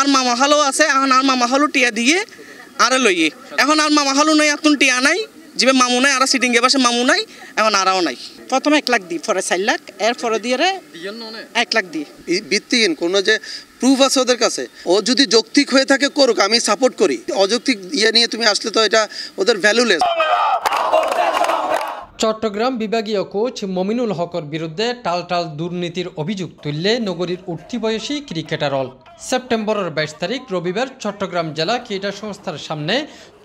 আর মামা হালো আছে এখন আর মামা হালো টিয়া দিয়ে আরে লইয়ে এখন আর মামা হালো নাই এখন টিয়া নাই জিবে মামু নাই আর সিটিং বাসে মামু নাই এখন আরাও নাই প্রথমে এক লাখ দি পরে চার লাখ এর পরে দিয়ে এক লাখ দিই ভিত্তিহীন কোনো যে প্রুফ আছে ওদের কাছে ও যদি যৌক্তিক হয়ে থাকে করুক আমি সাপোর্ট করি অযৌক্তিক ইয়ে নিয়ে তুমি আসলে তো এটা ওদের ভ্যালুলেস চট্টগ্রাম বিভাগীয় কোচ মমিনুল হকর বিরুদ্ধে টালটাল দুর্নীতির অভিযোগ তুললে নগরীর উঠতি বয়সী ক্রিকেটার অল সেপ্টেম্বরের বাইশ তারিখ রবিবার চট্টগ্রাম জেলা ক্রীড়া সংস্থার সামনে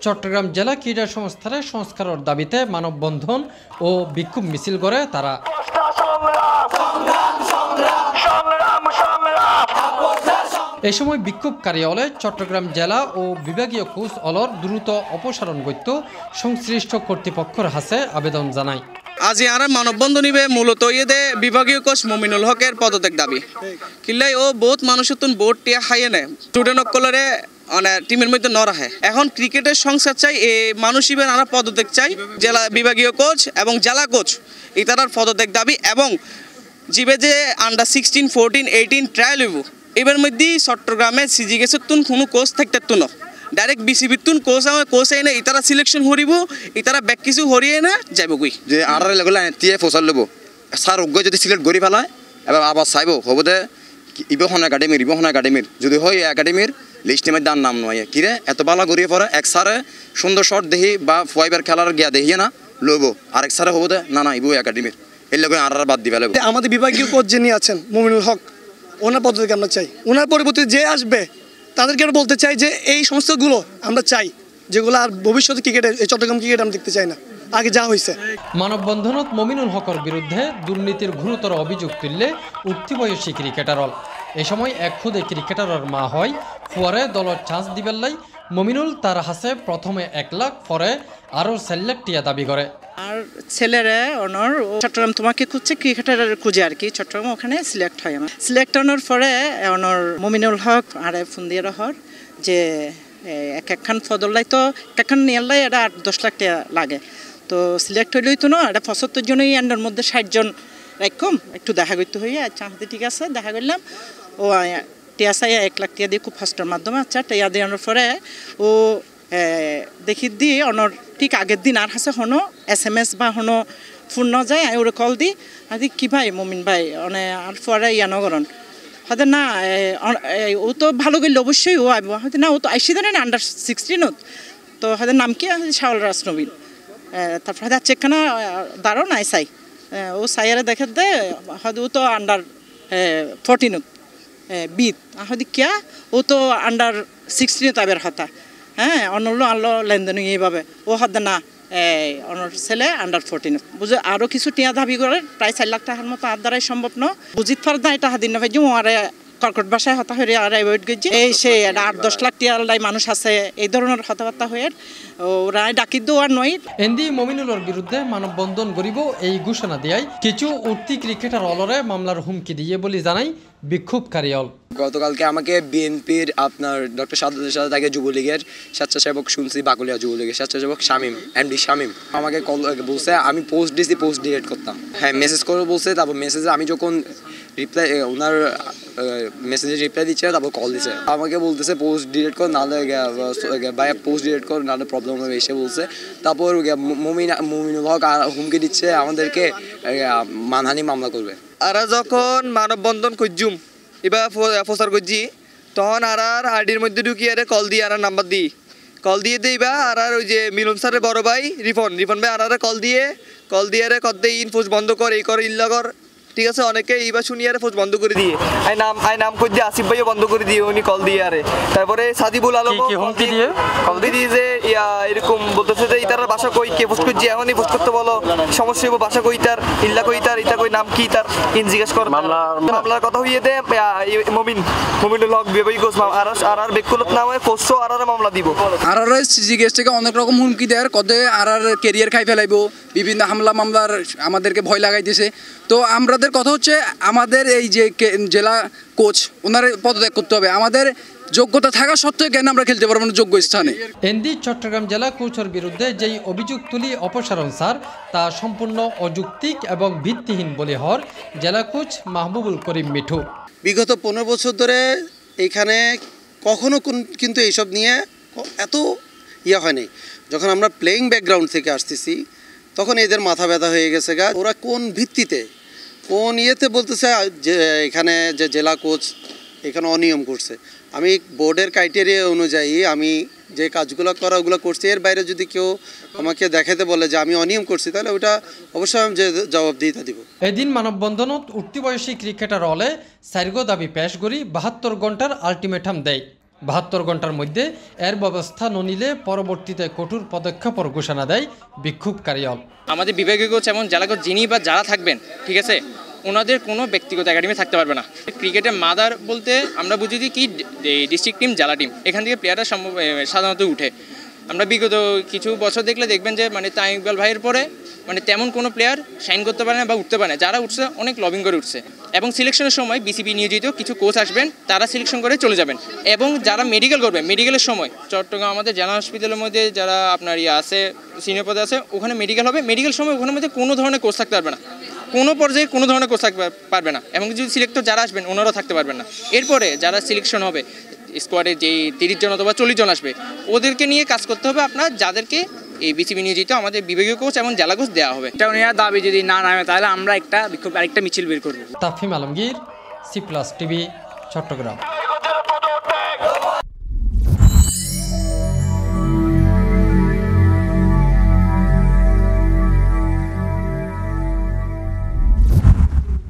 চট্টগ্রাম জেলা ক্রীড়া সংস্থার সংস্কারের দাবিতে মানববন্ধন ও বিক্ষোভ মিছিল করে তারা সংগ্রাম সংগ্রাম সংগ্রাম সংগ্রাম এ সময় বিক্ষোভকারী হলে চট্টগ্রাম জেলা ও বিভাগীয় কোচ অলর দ্রুত অপসারণ করতে সংশ্লিষ্ট কর্তৃপক্ষের হাতে আবেদন জানায় আজি আর মানববন্ধন নিবে মূলত ইয়েদে বিভাগীয় কোচ মমিনুল হকের পদত্যাগ দাবি কিল্লাই ও বহুত মানুষের বোর্ড টিয়া হাইয়ে নেয় স্টুডেন্ট সকলের মানে টিমের মধ্যে নরাহে এখন ক্রিকেটের সংসার চাই এ মানুষ ইবে নানা পদত্যাগ চাই জেলা বিভাগীয় কোচ এবং জেলা কোচ ইতারার পদত্যাগ দাবি এবং জিবে যে under sixteen fourteen eighteen trial এবার মধ্যে চট্টগ্রামে সিজি গেছে তুন কোনো কোচ থাকতে তুন ডাইরেক্ট বিসিবির তুন কোচ আমার কোচ আইনে ইতারা সিলেকশন হরিব ইতারা ব্যাক কিছু হরিয়ে না যাইব কই যে আর লাগলে তিয়ে ফসল লব স্যার অজ্ঞ যদি সিলেক্ট করি পেলায় এবার আবার চাইব হব দে ইবহন একাডেমির ইবহন একাডেমির যদি হয় একাডেমির মধ্যে দান নাম নয় কিরে এত বালা গড়িয়ে পড়ে এক সারে সুন্দর শট দেখি বা ফুয়াইবার খেলার গিয়া দেখিয়ে না লইব আরেক সারে হব দে না না ইবো একাডেমির এর লগে আর বাদ দিবে আমাদের বিভাগীয় কোচ যিনি আছেন মুমিনুল হক ওনার পদ্ধতিকে আমরা চাই ওনার পরিবর্তে যে আসবে তাদেরকে আমরা বলতে চাই যে এই সংস্থাগুলো আমরা চাই যেগুলো আর ভবিষ্যতে ক্রিকেটে এই চট্টগ্রাম ক্রিকেট আমরা দেখতে চাই না আগে যা হয়েছে মানববন্ধনত মমিনুল হকর বিরুদ্ধে দুর্নীতির গুরুতর অভিযোগ তুললে উঠতি বয়সী ক্রিকেটারল এ সময় এক খুদে ক্রিকেটারর মা হয় পরে দলের চান্স দিবেন লাই মমিনুল তার হাসে প্রথমে এক লাখ পরে আরও সেল্লেক টিয়া দাবি করে আর ছেলেরে অনর চট্টগ্রাম তোমাকে খুঁজছে ক্রিকেটার খুঁজে আর কি চট্টগ্রাম ওখানে সিলেক্ট হয় আমার সিলেক্ট হওয়ার পরে অনর মমিনুল হক আর ফোন দিয়ে রহর যে এক একখান ফদলাই তো এক একখান লাই এটা আট দশ লাখ টাকা লাগে তো সিলেক্ট হইলেই তো না এটা পঁচাত্তর জনই এন্ডার মধ্যে ষাটজন এরকম একটু দেখা করতে হইয়া চান্স ঠিক আছে দেখা করলাম ও টিয়া চাইয়া এক লাখ টিয়া দিয়ে খুব ফার্স্টর মাধ্যমে আচ্ছা টিয়া আনার পরে ও দেখি দি অনর ঠিক আগের দিন আর হাসে হনো এস এম এস বা হনো ফোন না যায় ওরে কল দি আদি কি ভাই মমিন ভাই অনে আর ইয়া নগরন হয়তো না ও তো ভালো গেল অবশ্যই ও আইব হয়তো না ও তো আইসি ধরেন আন্ডার সিক্সটিনত তো হয়তো নাম কি শাওল রাজ নবীন তারপর হয়তো চেকখানা দাঁড়ো না সাই ও সাইয়ারে দেখে দে হয়তো ও তো আন্ডার ফোরটিনত बीत आहुदी क्या वो तो अंडर তো तबेर হতা হ্যাঁ অনলো আনলো লেনদেন এইভাবে ও হতে না এই অনর ছেলে আন্ডার ফোরটিন বুঝে আরও কিছু টিয়া দাবি করে প্রায় চার লাখ টাকার মতো আর দ্বারাই সম্ভব ন বুঝিত ফার দা এটা হাদিন ভাই আরে কর্কট বাসায় হতা হয়ে আর ওয়েট গেছে এই সে আট দশ লাখ টিয়া লাই মানুষ আছে এই ধরনের হতাবার্তা হয়ে ওরা ডাকি দো আর নয় এন্ডি মমিনুলর বিরুদ্ধে মানববন্ধন করিব এই ঘোষণা দেয় কিছু উঠতি ক্রিকেটার অলরে মামলার হুমকি দিয়ে বলে জানাই বিক্ষোভকারী দল গতকালকে আমাকে বিএনপির আপনার ডক্টর সাদুলের সাথে থাকে যুবলীগের স্বেচ্ছাসেবক শুনছি বাকুলিয়া যুবলীগের স্বেচ্ছাসেবক শামীম এমডি শামীম আমাকে কল বলছে আমি পোস্ট দিছি পোস্ট ডিলেট করতাম হ্যাঁ মেসেজ করে বলছে তারপর মেসেজে আমি যখন রিপ্লাই ওনার মেসেজে রিপ্লাই দিচ্ছে তারপর কল দিচ্ছে আমাকে বলতেছে পোস্ট ডিলিট কর নাহলে বাই পোস্ট ডিলিট কর নাহলে প্রবলেম হবে এসে বলছে তারপর eh, মমিন মুমিনুল হক হুমকি দিচ্ছে আমাদেরকে eh, মানহানি মামলা করবে আর যখন মানববন্ধন করজুম এবার প্রচার করছি তখন আর আর আইডির মধ্যে ঢুকিয়ে আরে কল দিয়ে আর নাম্বার দিই কল দিয়ে দিই বা আর আর ওই যে মিলন স্যারের বড় ভাই রিফন রিফন ভাই আর কল দিয়ে কল দিয়ে আরে কর দেই ইনফোস বন্ধ কর এই কর ইল্লা কর ঠিক আছে অনেকে এইবার শুনি আরে ফোজ বন্ধ করে দিয়ে আই নাম আই নাম কই দিয়ে আসিফ ভাইও বন্ধ করে দিয়ে উনি কল দিয়ে আরে তারপরে সাদিবুল আলম কি হুমকি দিয়ে কল দিয়ে দিয়ে যে ইয়া এরকম বলতেছে যে ইতার ভাষা কই কে ফোজ করছি এখনই ফোজ করতে বলো সমস্যা হইব ভাষা কই তার ইল্লা কই তার ইতা কই নাম কি তার ইন জিজ্ঞেস কর মামলা মামলার কথা হইয়ে দে মুমিন মমিনুল হক বেবই গোস মাম আর আর আর বেকুলত নাম হয় ফোজ আর আর মামলা দিব আর আর জিজ্ঞেস থেকে অনেক রকম হুমকি দেয় আর কদে আর আর ক্যারিয়ার খাই ফেলাইবো বিভিন্ন হামলা মামলার আমাদেরকে ভয় লাগাই দিয়েছে তো আমরা আমাদের কথা হচ্ছে আমাদের এই যে জেলা কোচ ওনার পদত্যাগ করতে হবে আমাদের যোগ্যতা থাকা সত্ত্বেও কেন আমরা খেলতে পারবো না যোগ্য স্থানে এনডি চট্টগ্রাম জেলা কোচের বিরুদ্ধে যেই অভিযোগ তুলি অপসারণ স্যার তা সম্পূর্ণ অযৌক্তিক এবং ভিত্তিহীন বলে হর জেলা কোচ মাহবুবুল করিম মিঠু বিগত পনেরো বছর ধরে এখানে কখনো কিন্তু এইসব নিয়ে এত ইয়ে হয়নি যখন আমরা প্লেয়িং ব্যাকগ্রাউন্ড থেকে আসতেছি তখন এদের মাথা ব্যথা হয়ে গেছে গা ওরা কোন ভিত্তিতে কোন ইয়েতে বলতেছে যে এখানে যে জেলা কোচ এখানে অনিয়ম করছে আমি বোর্ডের ক্রাইটেরিয়া অনুযায়ী আমি যে কাজগুলো করা ওগুলো করছি এর বাইরে যদি কেউ আমাকে দেখাতে বলে যে আমি অনিয়ম করছি তাহলে ওটা অবশ্যই আমি জবাব দিতে দিব এদিন মানববন্ধনত উঠতি বয়সী ক্রিকেটার অলে সাইর্গ দাবি পেশ করি বাহাত্তর ঘন্টার আলটিমেটাম দেয় বাহাত্তর ঘন্টার মধ্যে এর ব্যবস্থা ননিলে পরবর্তীতে কঠোর পদক্ষেপর ঘোষণা দেয় বিক্ষোভকারী হল আমাদের বিভাগীয় কোচ এমন জেলা কোচ যিনি বা যারা থাকবেন ঠিক আছে ওনাদের কোনো ব্যক্তিগত একাডেমি থাকতে পারবে না ক্রিকেটের মাদার বলতে আমরা বুঝি কি ডিস্ট্রিক্ট টিম জেলা টিম এখান থেকে প্লেয়াররা সাধারণত উঠে আমরা বিগত কিছু বছর দেখলে দেখবেন যে মানে তাই ইকবাল ভাইয়ের পরে মানে তেমন কোনো প্লেয়ার সাইন করতে পারে না বা উঠতে পারে না যারা উঠছে অনেক লবিং করে উঠছে এবং সিলেকশনের সময় বিসিবি নিয়োজিত কিছু কোচ আসবেন তারা সিলেকশন করে চলে যাবেন এবং যারা মেডিকেল করবে মেডিকেলের সময় চট্টগ্রাম আমাদের জেলা হসপিটালের মধ্যে যারা আপনার ইয়ে আছে সিনিয়র পদে আছে ওখানে মেডিকেল হবে মেডিকেল সময় ওখানে মধ্যে কোনো ধরনের কোচ থাকতে পারবে না কোনো পর্যায়ে কোনো ধরনের কোচ থাকতে পারবে না এবং যদি সিলেক্টর যারা আসবেন ওনারাও থাকতে পারবেন না এরপরে যারা সিলেকশন হবে স্কোয়াডে যেই তিরিশ জন অথবা চল্লিশ জন আসবে ওদেরকে নিয়ে কাজ করতে হবে আপনার যাদেরকে এই বিসিবি নিয়োজিত আমাদের বিভাগীয় কোচ এবং জেলা কোচ দেওয়া হবে এটা উনি দাবি যদি না নামে তাহলে আমরা একটা বিক্ষোভ আরেকটা মিছিল বের করবো Tafim Alamgir C plus TV Chittagong